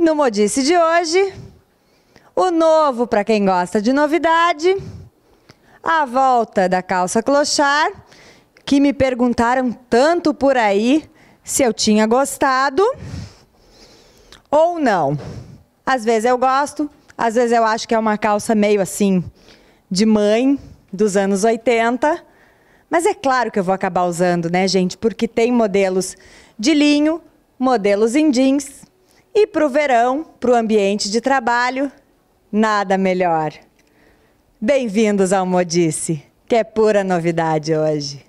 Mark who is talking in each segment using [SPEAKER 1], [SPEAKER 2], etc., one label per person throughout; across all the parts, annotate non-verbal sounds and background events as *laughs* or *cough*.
[SPEAKER 1] No Modice de hoje, o novo para quem gosta de novidade, a volta da calça clochar, que me perguntaram tanto por aí se eu tinha gostado ou não. Às vezes eu gosto, às vezes eu acho que é uma calça meio assim de mãe dos anos 80, mas é claro que eu vou acabar usando, né, gente? Porque tem modelos de linho, modelos em jeans e para o verão, para o ambiente de trabalho, nada melhor. Bem-vindos ao Modice, que é pura novidade hoje.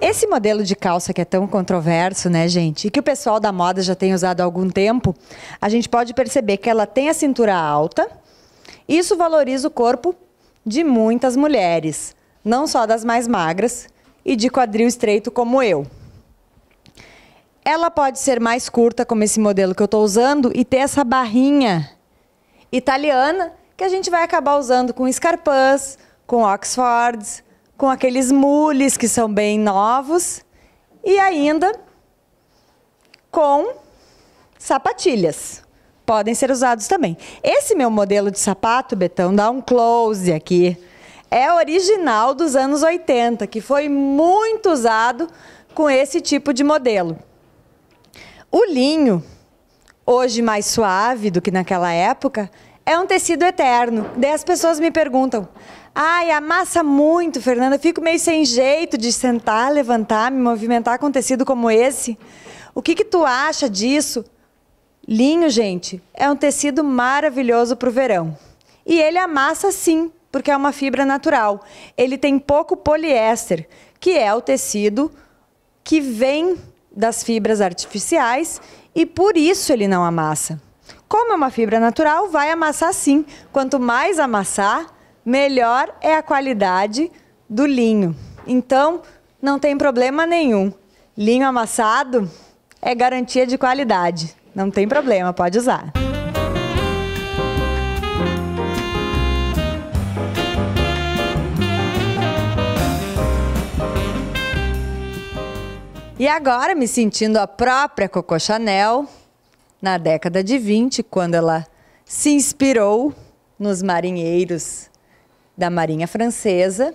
[SPEAKER 1] Esse modelo de calça que é tão controverso, né, gente, e que o pessoal da moda já tem usado há algum tempo, a gente pode perceber que ela tem a cintura alta. Isso valoriza o corpo de muitas mulheres, não só das mais magras e de quadril estreito como eu. Ela pode ser mais curta, como esse modelo que eu estou usando, e ter essa barrinha italiana que a gente vai acabar usando com escarpãs, com oxfords, com aqueles mules que são bem novos e ainda com sapatilhas podem ser usados também. Esse meu modelo de sapato, Betão, dá um close aqui. É original dos anos 80, que foi muito usado com esse tipo de modelo. O linho, hoje mais suave do que naquela época, é um tecido eterno. Daí as pessoas me perguntam: ai, amassa muito, Fernanda, fico meio sem jeito de sentar, levantar, me movimentar com um tecido como esse. O que, que tu acha disso? Linho, gente, é um tecido maravilhoso para o verão. E ele amassa sim, porque é uma fibra natural. Ele tem pouco poliéster, que é o tecido que vem das fibras artificiais e por isso ele não amassa. Como é uma fibra natural, vai amassar sim. Quanto mais amassar, melhor é a qualidade do linho. Então, não tem problema nenhum. Linho amassado é garantia de qualidade. Não tem problema, pode usar. E agora, me sentindo a própria Coco Chanel, na década de 20, quando ela se inspirou nos marinheiros da Marinha Francesa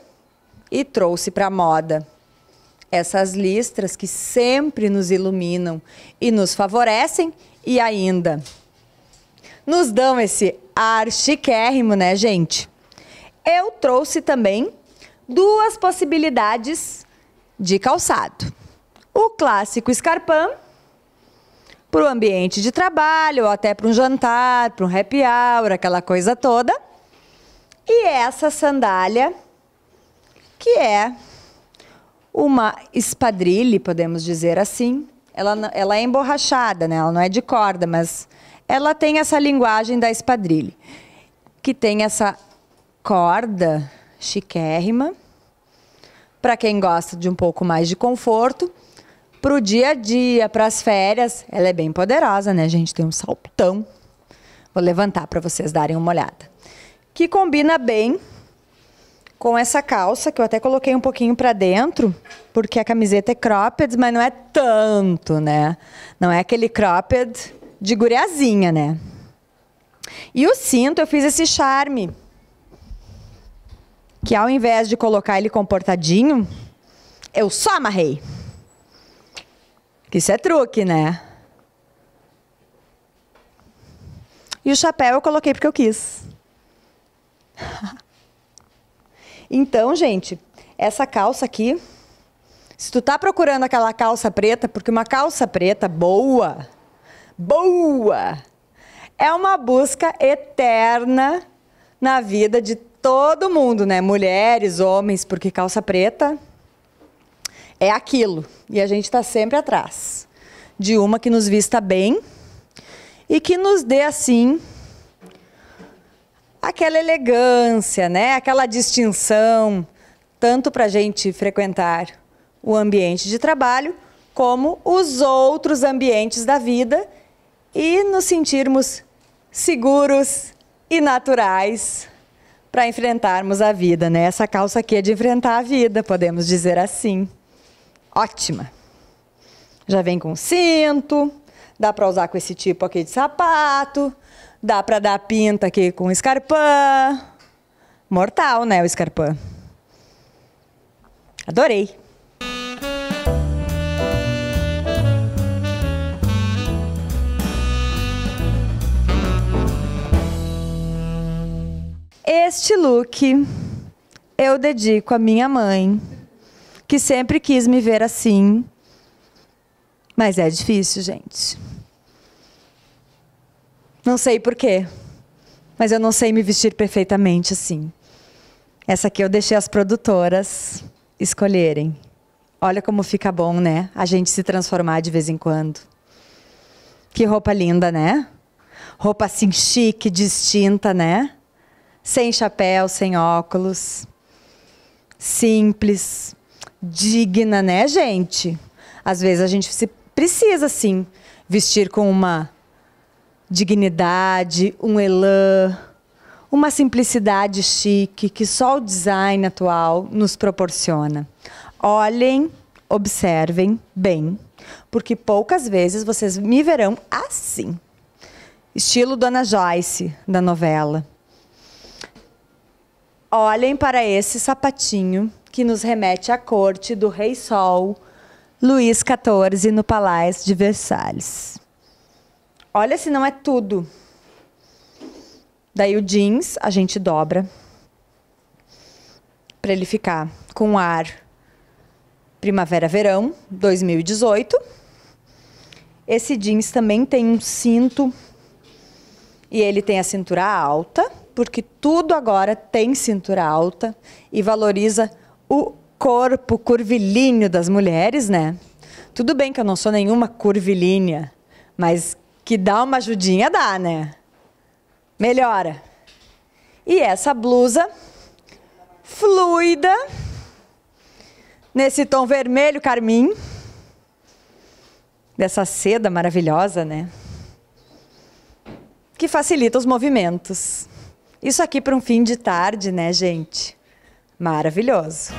[SPEAKER 1] e trouxe para a moda essas listras que sempre nos iluminam e nos favorecem e ainda nos dão esse ar chiquérrimo, né, gente? Eu trouxe também duas possibilidades de calçado. O clássico escarpão para o ambiente de trabalho, ou até para um jantar, para um happy hour, aquela coisa toda. E essa sandália, que é uma espadrille podemos dizer assim. Ela, ela é emborrachada, né? ela não é de corda, mas ela tem essa linguagem da espadrille que tem essa corda chiquérrima, para quem gosta de um pouco mais de conforto, para o dia a dia, para as férias. Ela é bem poderosa, né, gente? Tem um saltão. Vou levantar para vocês darem uma olhada. Que combina bem com essa calça, que eu até coloquei um pouquinho para dentro, porque a camiseta é cropped, mas não é tanto, né? Não é aquele cropped de guriazinha, né? E o cinto, eu fiz esse charme. Que ao invés de colocar ele comportadinho, eu só amarrei. Isso é truque, né? E o chapéu eu coloquei porque eu quis. *laughs* Então, gente, essa calça aqui, se tu tá procurando aquela calça preta, porque uma calça preta boa, boa, é uma busca eterna na vida de todo mundo, né? Mulheres, homens, porque calça preta é aquilo. E a gente tá sempre atrás de uma que nos vista bem e que nos dê assim aquela elegância, né? Aquela distinção, tanto para a gente frequentar o ambiente de trabalho como os outros ambientes da vida e nos sentirmos seguros e naturais para enfrentarmos a vida, né? Essa calça aqui é de enfrentar a vida, podemos dizer assim. Ótima. Já vem com cinto, dá para usar com esse tipo aqui de sapato, Dá para dar pinta aqui com o escarpã. Mortal, né, o escarpã? Adorei. Este look eu dedico à minha mãe, que sempre quis me ver assim. Mas é difícil, gente. Não sei porquê, mas eu não sei me vestir perfeitamente assim. Essa aqui eu deixei as produtoras escolherem. Olha como fica bom, né? A gente se transformar de vez em quando. Que roupa linda, né? Roupa assim chique, distinta, né? Sem chapéu, sem óculos. Simples, digna, né, gente? Às vezes a gente se precisa, sim, vestir com uma dignidade, um elan, uma simplicidade chique que só o design atual nos proporciona. Olhem, observem bem, porque poucas vezes vocês me verão assim. Estilo Dona Joyce da novela. Olhem para esse sapatinho que nos remete à corte do Rei Sol, Luís XIV, no Palácio de Versalhes. Olha se não é tudo. Daí o jeans a gente dobra para ele ficar com ar primavera-verão 2018. Esse jeans também tem um cinto e ele tem a cintura alta, porque tudo agora tem cintura alta e valoriza o corpo curvilíneo das mulheres, né? Tudo bem que eu não sou nenhuma curvilínea, mas que dá uma ajudinha, dá, né? Melhora. E essa blusa fluida, nesse tom vermelho carmim, dessa seda maravilhosa, né? Que facilita os movimentos. Isso aqui para um fim de tarde, né, gente? Maravilhoso.